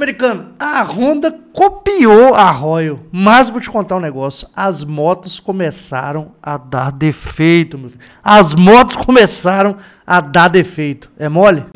Americano, a Honda copiou a Royal, mas vou te contar um negócio, as motos começaram a dar defeito, meu filho. As motos começaram a dar defeito. É mole?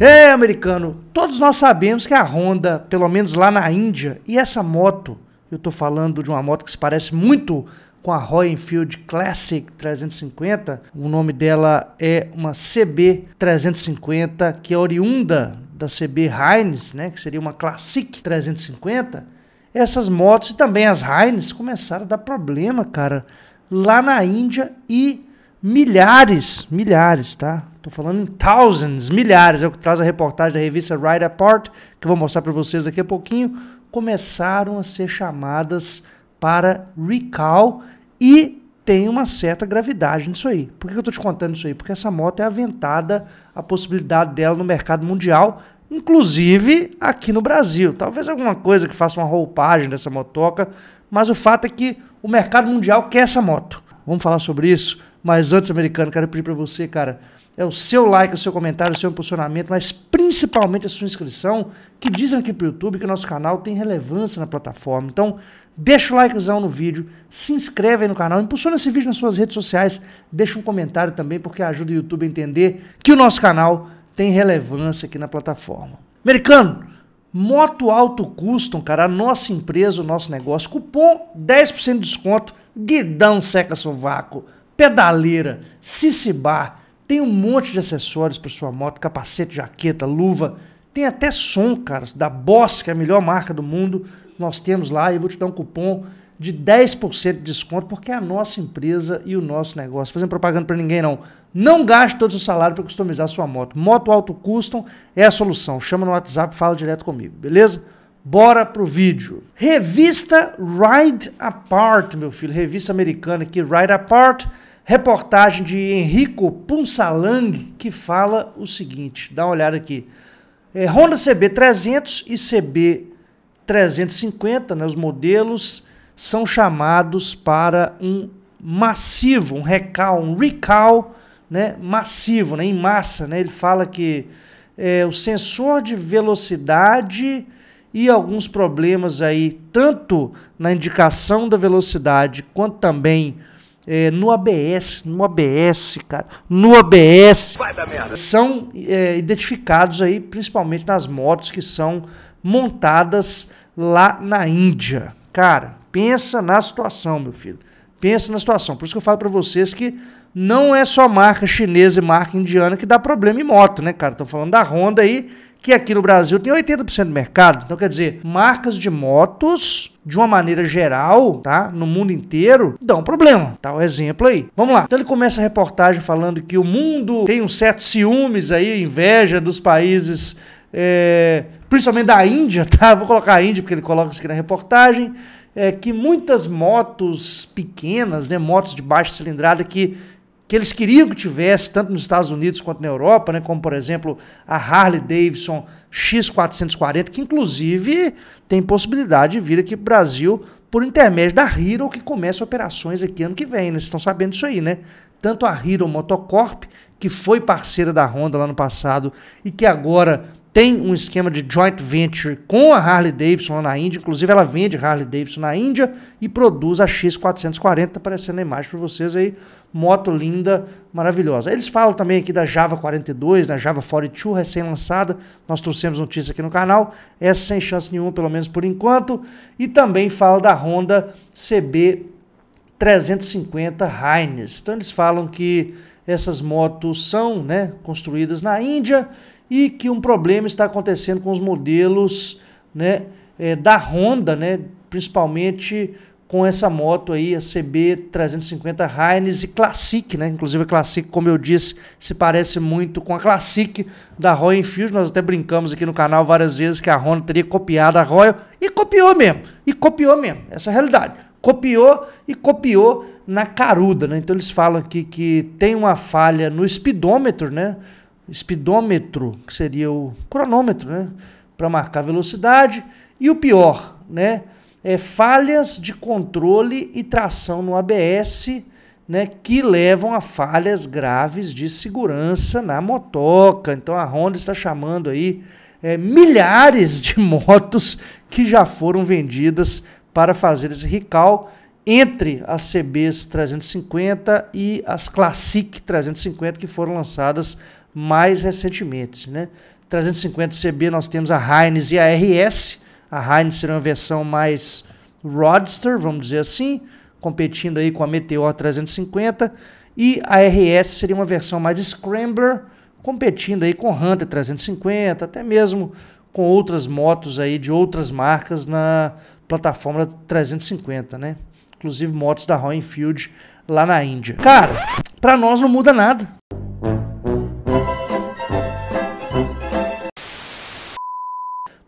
É, americano, todos nós sabemos que a Honda, pelo menos lá na Índia, e essa moto, eu tô falando de uma moto que se parece muito com a Roy Enfield Classic 350. O nome dela é uma CB 350, que é oriunda da CB Heinz, né, que seria uma Classic 350. Essas motos e também as Heinz começaram a dar problema, cara, lá na Índia e milhares, milhares, tá? Tô falando em thousands, milhares, é o que traz a reportagem da revista Ride Apart, que eu vou mostrar para vocês daqui a pouquinho, começaram a ser chamadas para recall e tem uma certa gravidade nisso aí. Por que eu estou te contando isso aí? Porque essa moto é aventada a possibilidade dela no mercado mundial, inclusive aqui no Brasil. Talvez alguma coisa que faça uma roupagem dessa motoca, mas o fato é que o mercado mundial quer essa moto. Vamos falar sobre isso? Mas antes, americano, quero pedir para você, cara, é o seu like, o seu comentário, o seu impulsionamento, mas principalmente a sua inscrição, que dizem aqui pro YouTube que o nosso canal tem relevância na plataforma. Então, deixa o likezão no vídeo, se inscreve aí no canal, impulsiona esse vídeo nas suas redes sociais, deixa um comentário também, porque ajuda o YouTube a entender que o nosso canal tem relevância aqui na plataforma. Americano, moto alto custom, cara, a nossa empresa, o nosso negócio, cupom 10% de desconto, guidão seca sovaco pedaleira, sissibar, bar, tem um monte de acessórios para sua moto, capacete, jaqueta, luva, tem até som, cara, da Boss, que é a melhor marca do mundo, nós temos lá e vou te dar um cupom de 10% de desconto, porque é a nossa empresa e o nosso negócio. Fazendo propaganda para ninguém, não. Não gaste todo o seu salário para customizar a sua moto. Moto Alto Custom é a solução. Chama no WhatsApp, fala direto comigo, beleza? Bora pro vídeo. Revista Ride Apart, meu filho. Revista americana aqui, Ride Apart reportagem de Henrico Punsalang, que fala o seguinte: dá uma olhada aqui. É, Honda CB300 e CB350, né, os modelos são chamados para um massivo, um recal, um recall né, massivo, né, em massa. Né, ele fala que é, o sensor de velocidade e alguns problemas aí, tanto na indicação da velocidade quanto também é, no ABS, no ABS, cara, no ABS, são é, identificados aí principalmente nas motos que são montadas lá na Índia. Cara, pensa na situação, meu filho. Pensa na situação. Por isso que eu falo para vocês que não é só marca chinesa e marca indiana que dá problema em moto, né, cara? Tô falando da Honda aí, que aqui no Brasil tem 80% do mercado. Então, quer dizer, marcas de motos de uma maneira geral, tá? No mundo inteiro, dá um problema. Tá o um exemplo aí. Vamos lá. Então ele começa a reportagem falando que o mundo tem um certo ciúmes aí, inveja dos países. É, principalmente da Índia, tá? Vou colocar a Índia porque ele coloca isso aqui na reportagem. É que muitas motos pequenas, né, motos de baixa cilindrada que que eles queriam que tivesse, tanto nos Estados Unidos quanto na Europa, né, como por exemplo a Harley Davidson X440, que inclusive tem possibilidade de vir aqui para o Brasil por intermédio da Hero, que começa operações aqui ano que vem. Né? Vocês estão sabendo disso aí, né? Tanto a Hero Motocorp, que foi parceira da Honda lá no passado e que agora tem um esquema de joint venture com a Harley Davidson na Índia, inclusive ela vende Harley Davidson na Índia e produz a X440, aparecendo a imagem para vocês aí, moto linda, maravilhosa. Eles falam também aqui da Java 42, da Java 42 recém-lançada, nós trouxemos notícia aqui no canal, essa sem chance nenhuma, pelo menos por enquanto, e também fala da Honda CB 350 Hines. Então eles falam que essas motos são, né, construídas na Índia e que um problema está acontecendo com os modelos né, é, da Honda, né, principalmente com essa moto aí, a CB350 Heinz e Classic, né? Inclusive a Classic, como eu disse, se parece muito com a Classic da Royal Enfield. Nós até brincamos aqui no canal várias vezes que a Honda teria copiado a Royal e copiou mesmo. E copiou mesmo, essa é a realidade. Copiou e copiou na caruda, né? Então eles falam aqui que tem uma falha no speedômetro, né? Speedômetro, que seria o cronômetro, né? Para marcar velocidade. E o pior, né? É falhas de controle e tração no ABS, né? Que levam a falhas graves de segurança na motoca. Então a Honda está chamando aí é, milhares de motos que já foram vendidas para fazer esse recall entre as CBs 350 e as Classic 350 que foram lançadas mais recentemente. Né? 350 CB nós temos a Heinz e a RS. A Heinz será uma versão mais roadster, vamos dizer assim, competindo aí com a Meteor 350. E a RS seria uma versão mais scrambler, competindo aí com Hunter 350, até mesmo com outras motos aí de outras marcas na plataforma 350, né? Inclusive motos da Royal Enfield lá na Índia. Cara, para nós não muda nada.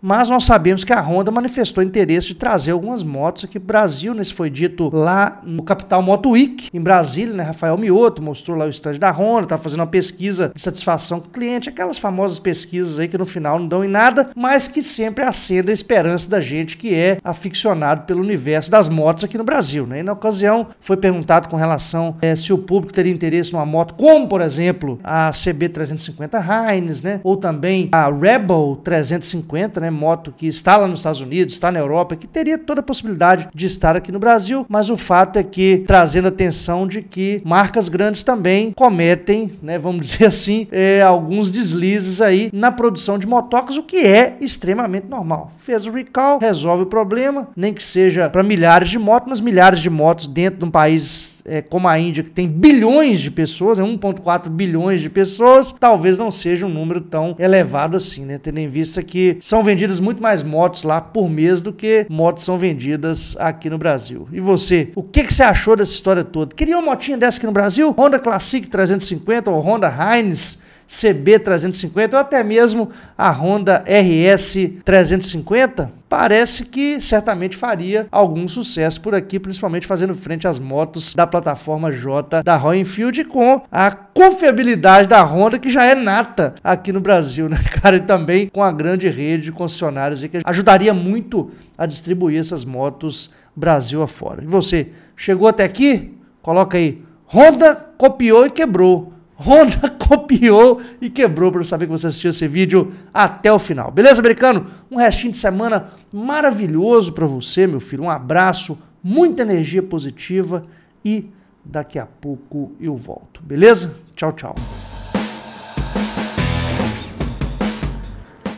Mas nós sabemos que a Honda manifestou interesse de trazer algumas motos aqui para o Brasil. Né? Isso foi dito lá no Capital Moto Week, em Brasília, né? Rafael Mioto mostrou lá o estande da Honda, tá fazendo uma pesquisa de satisfação com o cliente, aquelas famosas pesquisas aí que no final não dão em nada, mas que sempre acende a esperança da gente que é aficionado pelo universo das motos aqui no Brasil. Né? E na ocasião foi perguntado com relação é, se o público teria interesse numa moto como, por exemplo, a CB 350 Heinz, né? Ou também a Rebel 350, né? moto que está lá nos Estados Unidos, está na Europa, que teria toda a possibilidade de estar aqui no Brasil, mas o fato é que trazendo atenção de que marcas grandes também cometem, né, vamos dizer assim, é, alguns deslizes aí na produção de motocas, o que é extremamente normal. Fez o recall, resolve o problema, nem que seja para milhares de motos, mas milhares de motos dentro de um país é, como a Índia, que tem bilhões de pessoas, é 1,4 bilhões de pessoas, talvez não seja um número tão elevado assim, né? Tendo em vista que são vendidas muito mais motos lá por mês do que motos são vendidas aqui no Brasil. E você, o que, que você achou dessa história toda? Queria uma motinha dessa aqui no Brasil? Honda Classic 350 ou Honda Heinz? CB350 ou até mesmo a Honda RS350, parece que certamente faria algum sucesso por aqui, principalmente fazendo frente às motos da plataforma J da Royal Enfield com a confiabilidade da Honda que já é nata aqui no Brasil, né, cara? E também com a grande rede de concessionários que ajudaria muito a distribuir essas motos Brasil afora. E você, chegou até aqui? Coloca aí, Honda copiou e quebrou Honda copiou e quebrou para eu saber que você assistiu esse vídeo até o final. Beleza, americano? Um restinho de semana maravilhoso para você, meu filho. Um abraço, muita energia positiva e daqui a pouco eu volto. Beleza? Tchau, tchau.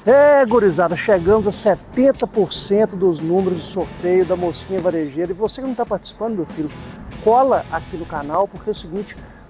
É, gurizada, chegamos a 70% dos números do sorteio da Mosquinha Varejeira. E você que não está participando, meu filho, cola aqui no canal, porque é o seguinte,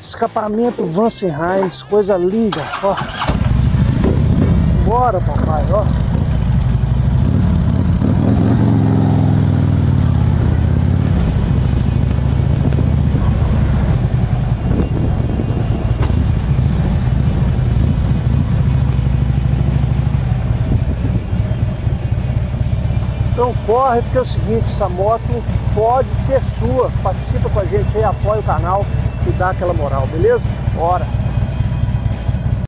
Escapamento Vansenheim, coisa linda, ó. Bora, papai, ó. Então corre, porque é o seguinte, essa moto pode ser sua. Participa com a gente aí, apoia o canal e dá aquela moral, beleza? Bora!